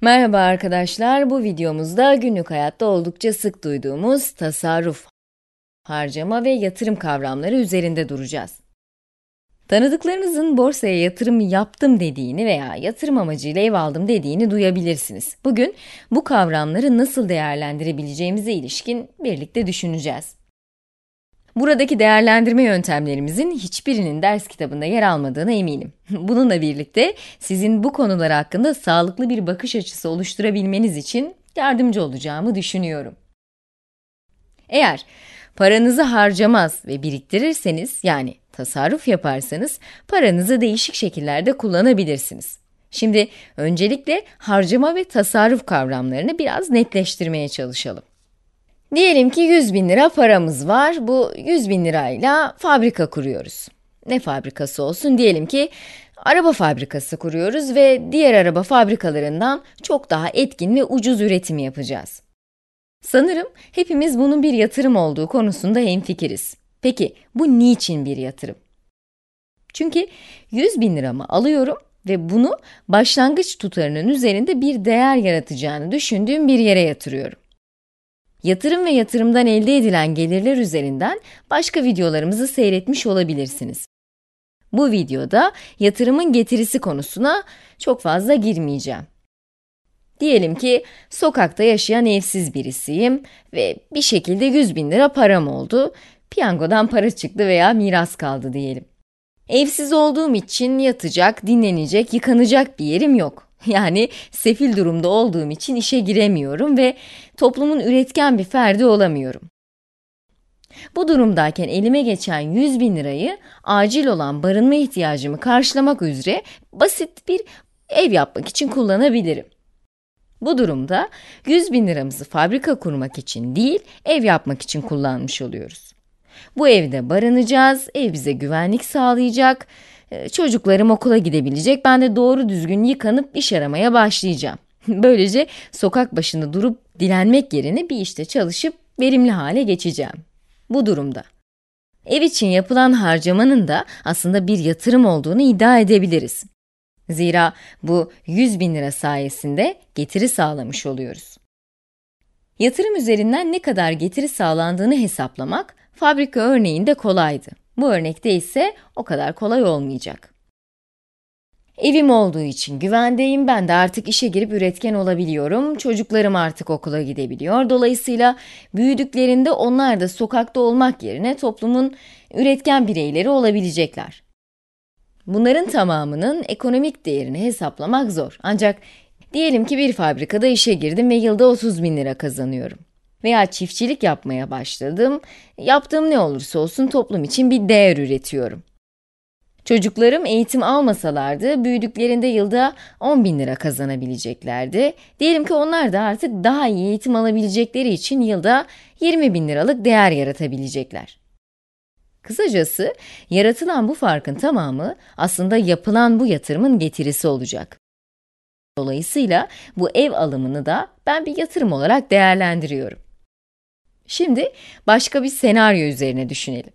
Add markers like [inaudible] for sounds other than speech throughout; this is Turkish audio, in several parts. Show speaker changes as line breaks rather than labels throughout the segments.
Merhaba arkadaşlar, bu videomuzda günlük hayatta oldukça sık duyduğumuz tasarruf, harcama ve yatırım kavramları üzerinde duracağız. Tanıdıklarınızın borsaya yatırım yaptım dediğini veya yatırım amacıyla ev aldım dediğini duyabilirsiniz. Bugün bu kavramları nasıl değerlendirebileceğimize ilişkin birlikte düşüneceğiz. Buradaki değerlendirme yöntemlerimizin hiçbirinin ders kitabında yer almadığına eminim. [laughs] Bununla birlikte sizin bu konular hakkında sağlıklı bir bakış açısı oluşturabilmeniz için yardımcı olacağımı düşünüyorum. Eğer paranızı harcamaz ve biriktirirseniz yani tasarruf yaparsanız paranızı değişik şekillerde kullanabilirsiniz. Şimdi öncelikle harcama ve tasarruf kavramlarını biraz netleştirmeye çalışalım. Diyelim ki 100 bin lira paramız var. Bu 100 bin lirayla fabrika kuruyoruz. Ne fabrikası olsun diyelim ki araba fabrikası kuruyoruz ve diğer araba fabrikalarından çok daha etkin ve ucuz üretim yapacağız. Sanırım hepimiz bunun bir yatırım olduğu konusunda hemfikiriz. Peki bu niçin bir yatırım? Çünkü 100 bin liramı alıyorum ve bunu başlangıç tutarının üzerinde bir değer yaratacağını düşündüğüm bir yere yatırıyorum. Yatırım ve yatırımdan elde edilen gelirler üzerinden başka videolarımızı seyretmiş olabilirsiniz. Bu videoda yatırımın getirisi konusuna çok fazla girmeyeceğim. Diyelim ki sokakta yaşayan evsiz birisiyim ve bir şekilde 100 bin lira param oldu. Piyangodan para çıktı veya miras kaldı diyelim. Evsiz olduğum için yatacak, dinlenecek, yıkanacak bir yerim yok. [laughs] Yani sefil durumda olduğum için işe giremiyorum ve toplumun üretken bir ferdi olamıyorum. Bu durumdayken elime geçen 100 bin lirayı acil olan barınma ihtiyacımı karşılamak üzere basit bir ev yapmak için kullanabilirim. Bu durumda 100 bin liramızı fabrika kurmak için değil ev yapmak için kullanmış oluyoruz. Bu evde barınacağız, ev bize güvenlik sağlayacak, ee, çocuklarım okula gidebilecek. Ben de doğru düzgün yıkanıp iş aramaya başlayacağım. [laughs] Böylece sokak başında durup dilenmek yerine bir işte çalışıp verimli hale geçeceğim. Bu durumda ev için yapılan harcamanın da aslında bir yatırım olduğunu iddia edebiliriz. Zira bu 100 bin lira sayesinde getiri sağlamış oluyoruz. Yatırım üzerinden ne kadar getiri sağlandığını hesaplamak fabrika örneğinde kolaydı. Bu örnekte ise o kadar kolay olmayacak. Evim olduğu için güvendeyim. Ben de artık işe girip üretken olabiliyorum. Çocuklarım artık okula gidebiliyor. Dolayısıyla büyüdüklerinde onlar da sokakta olmak yerine toplumun üretken bireyleri olabilecekler. Bunların tamamının ekonomik değerini hesaplamak zor. Ancak diyelim ki bir fabrikada işe girdim ve yılda 30 bin lira kazanıyorum veya çiftçilik yapmaya başladım, yaptığım ne olursa olsun toplum için bir değer üretiyorum. Çocuklarım eğitim almasalardı büyüdüklerinde yılda 10 bin lira kazanabileceklerdi. Diyelim ki onlar da artık daha iyi eğitim alabilecekleri için yılda 20 bin liralık değer yaratabilecekler. Kısacası yaratılan bu farkın tamamı aslında yapılan bu yatırımın getirisi olacak. Dolayısıyla bu ev alımını da ben bir yatırım olarak değerlendiriyorum. Şimdi başka bir senaryo üzerine düşünelim.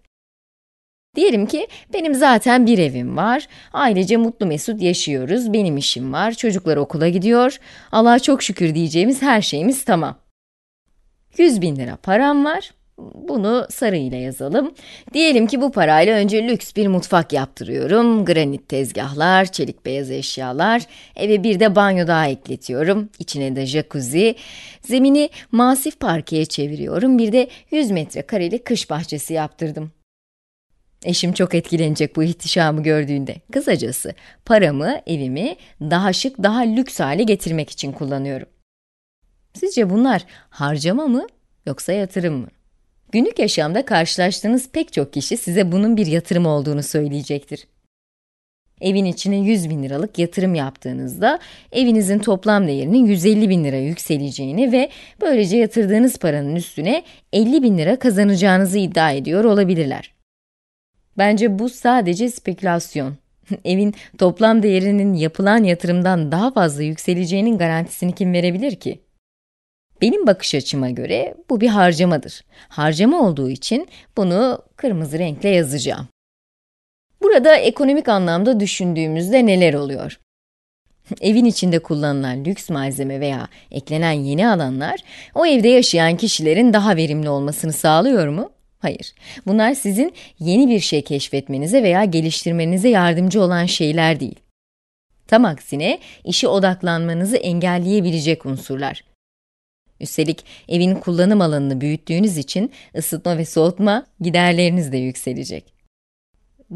Diyelim ki benim zaten bir evim var, ailece mutlu mesut yaşıyoruz, benim işim var, çocuklar okula gidiyor, Allah'a çok şükür diyeceğimiz her şeyimiz tamam. 100 bin lira param var, bunu sarı ile yazalım. Diyelim ki bu parayla önce lüks bir mutfak yaptırıyorum. Granit tezgahlar, çelik beyaz eşyalar. Eve bir de banyo daha ekletiyorum. İçine de jacuzzi. Zemini masif parkeye çeviriyorum. Bir de 100 metrekareli kış bahçesi yaptırdım. Eşim çok etkilenecek bu ihtişamı gördüğünde. Kısacası paramı, evimi daha şık, daha lüks hale getirmek için kullanıyorum. Sizce bunlar harcama mı yoksa yatırım mı? Günlük yaşamda karşılaştığınız pek çok kişi size bunun bir yatırım olduğunu söyleyecektir. Evin içine 100 bin liralık yatırım yaptığınızda evinizin toplam değerinin 150 bin lira yükseleceğini ve böylece yatırdığınız paranın üstüne 50 bin lira kazanacağınızı iddia ediyor olabilirler. Bence bu sadece spekülasyon. [laughs] Evin toplam değerinin yapılan yatırımdan daha fazla yükseleceğinin garantisini kim verebilir ki? Benim bakış açıma göre bu bir harcamadır. Harcama olduğu için bunu kırmızı renkle yazacağım. Burada ekonomik anlamda düşündüğümüzde neler oluyor? [laughs] Evin içinde kullanılan lüks malzeme veya eklenen yeni alanlar o evde yaşayan kişilerin daha verimli olmasını sağlıyor mu? Hayır. Bunlar sizin yeni bir şey keşfetmenize veya geliştirmenize yardımcı olan şeyler değil. Tam aksine işi odaklanmanızı engelleyebilecek unsurlar. Üstelik evin kullanım alanını büyüttüğünüz için ısıtma ve soğutma giderleriniz de yükselecek.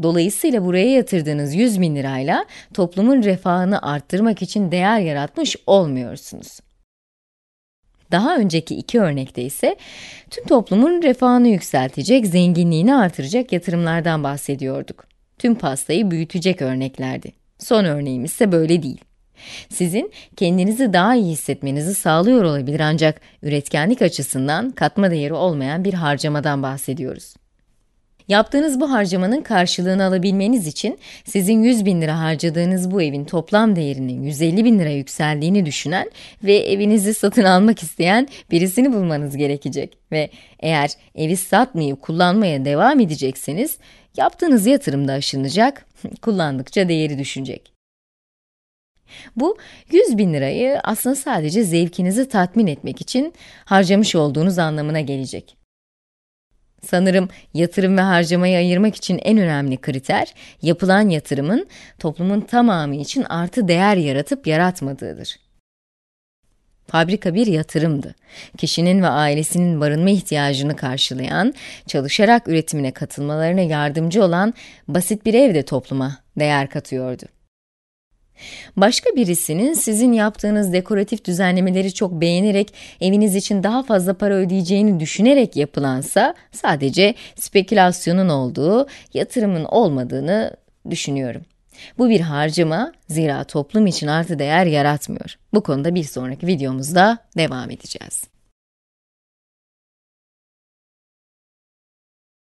Dolayısıyla buraya yatırdığınız 100 bin lirayla toplumun refahını arttırmak için değer yaratmış olmuyorsunuz. Daha önceki iki örnekte ise tüm toplumun refahını yükseltecek, zenginliğini artıracak yatırımlardan bahsediyorduk. Tüm pastayı büyütecek örneklerdi. Son örneğimiz ise böyle değil. Sizin kendinizi daha iyi hissetmenizi sağlıyor olabilir ancak üretkenlik açısından katma değeri olmayan bir harcamadan bahsediyoruz. Yaptığınız bu harcamanın karşılığını alabilmeniz için sizin 100 bin lira harcadığınız bu evin toplam değerinin 150 bin lira yükseldiğini düşünen ve evinizi satın almak isteyen birisini bulmanız gerekecek. Ve eğer evi satmayıp kullanmaya devam edecekseniz yaptığınız yatırım da aşınacak, [laughs] kullandıkça değeri düşünecek. Bu 100 bin lirayı aslında sadece zevkinizi tatmin etmek için harcamış olduğunuz anlamına gelecek. Sanırım yatırım ve harcamayı ayırmak için en önemli kriter yapılan yatırımın toplumun tamamı için artı değer yaratıp yaratmadığıdır. Fabrika bir yatırımdı. Kişinin ve ailesinin barınma ihtiyacını karşılayan, çalışarak üretimine katılmalarına yardımcı olan basit bir ev de topluma değer katıyordu. Başka birisinin sizin yaptığınız dekoratif düzenlemeleri çok beğenerek eviniz için daha fazla para ödeyeceğini düşünerek yapılansa sadece spekülasyonun olduğu, yatırımın olmadığını düşünüyorum. Bu bir harcama, zira toplum için artı değer yaratmıyor. Bu konuda bir sonraki videomuzda devam edeceğiz.